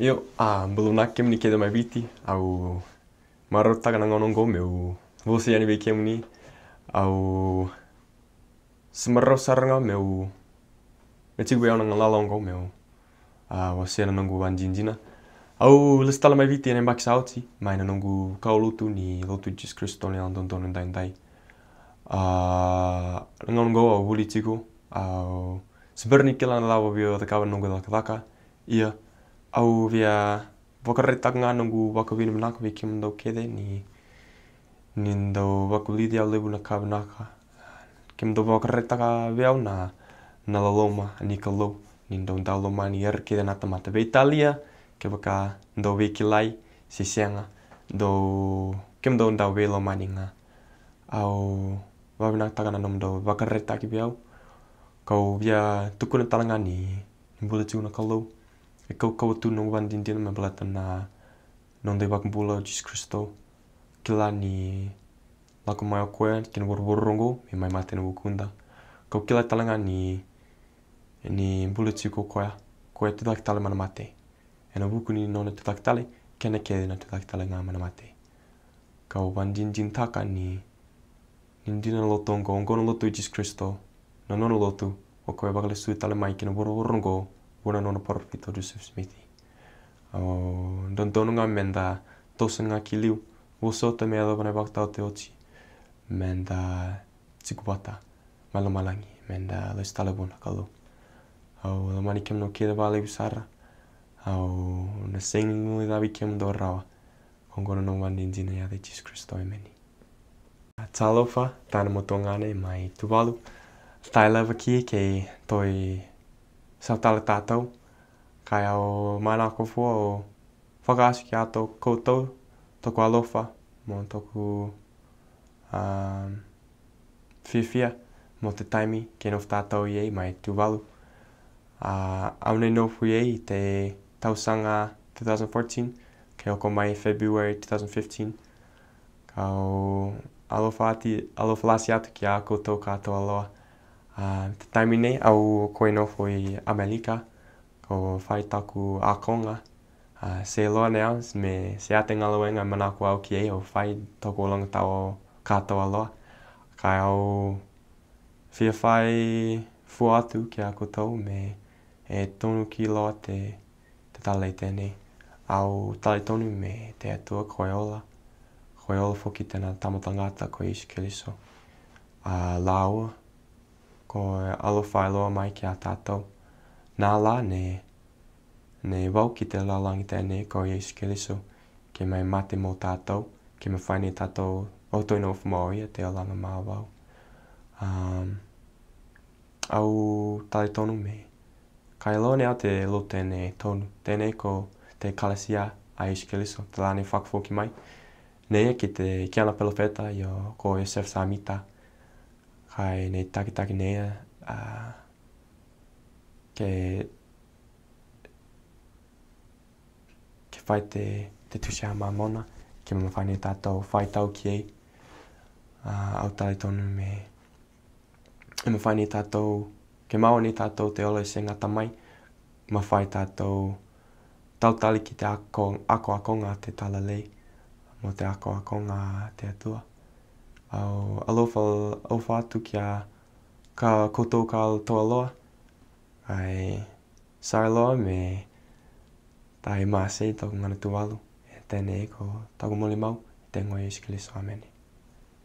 Io, ah, bolo nakem ni kedo mai viti, au maro taka na ngono ngo meu, vose ani beke ni au semaro saranga meu, meci gue ona au ngo meu, ah, wase au lestala mai viti ene bak outi mai na nongo kau lotu ni lotu jis kristo ni anton ndai ndai, ah, ngono ngo au wuli tiku, au seberni kila na lawa bio taka nunggu laka laka, iya, au via vakarritanga nangu vakavinu nak vikim do kede ni nin do lidi au lebu nakavnaka kim do vakarritanga viau na na laloma ni lo ni do da loma ni er kede na tamata ve italia ke vaka do ve kilai sisianga ndau kim ndau da ve loma nga au vavina tagana nom do vakarritaki viau kau via tukuna talanga ni bulu tuna kalau Kau tu no one din din me blata na non de bak bula jis kristo kila ni la ko mai ko ken wor rongo mi mai mate no kunda kau kila talanga ni ni bula tsi ko koya koya tu dak tale mate e no buku ni non e dak tali ken e ke na tudak tale nga mana mate kau wan din din taka ni nin din lo tongo ngono lo tu jis kristo non non lo tu okwe ko e bakle su tale wor rongo wona nono porpi todu sif smithi o don donu nga menda tosen nga kiliu woso te medo bane bakta te ochi menda tsikubata malo malangi menda lo stale bona kalu o lo mani kem no kede bale bisarra o na sengu da bikem do rawa ongono no mani ndina ya de Jesus e emeni talofa tan motongane mai tuvalu tai leva ki ke toi sa tala tātou. Kai au mana ko fua o whakaasu ki ato koutou, toku alofa, mō toku um, whiwhia, te taimi, kēno whtātou i ei mai tūvalu. Uh, au nei nōpu i i te tausanga 2014, kei oko mai February 2015. Kau alofa ati, lasi atu ki a koutou ka ato te ah, taimi nei au koe no fwoi Amelika, ko whai taku a konga. Uh, ah, se loa nea, me se ate ngaloenga mana ko au ki ei, o whai toko longa tau katoa loa. Kai au whia whai fua atu ki a kutou, me e tonu ki loa te, te tale tēnei. Au tale tonu me te atua koe ola, koe ola fwoki tēnā tamatangata ko ishi ke liso. Uh, ah, ua ko e alofailoa mai ki a tātou. Nā la ne, ne wau ki te laulangi tēne ko Iesu Kiriso, ke mai mate mō tātou, ke mai whaini tātou o tui nō whumaui a te alanga mā wau. Um, au tali tonu me. Kai loa ne au te lo tēne tonu, tēne ko te kalesia a Iesu Kiriso, te lāne whakafoki mai. Nei e ki te kiana pelofeta i o ko Iosef Samita. Samita hai nei taki taki nei a ke ke fai te te tusi a mamona ke mama fai nei tātou fai tau ki ei uh, au tali tonu me e mama fai nei tātou ke mau nei tātou te olo se ngata mai ma fai tātou tau tali ki te ako ako ako te tala lei mo te ako ako te atua au alofa o fatu ki a ka koto ka toa loa. Ai sar loa me tai maa sei tau ngana tu walu. E tēnei ko tau mole mau, e tēngo i iskili so amene.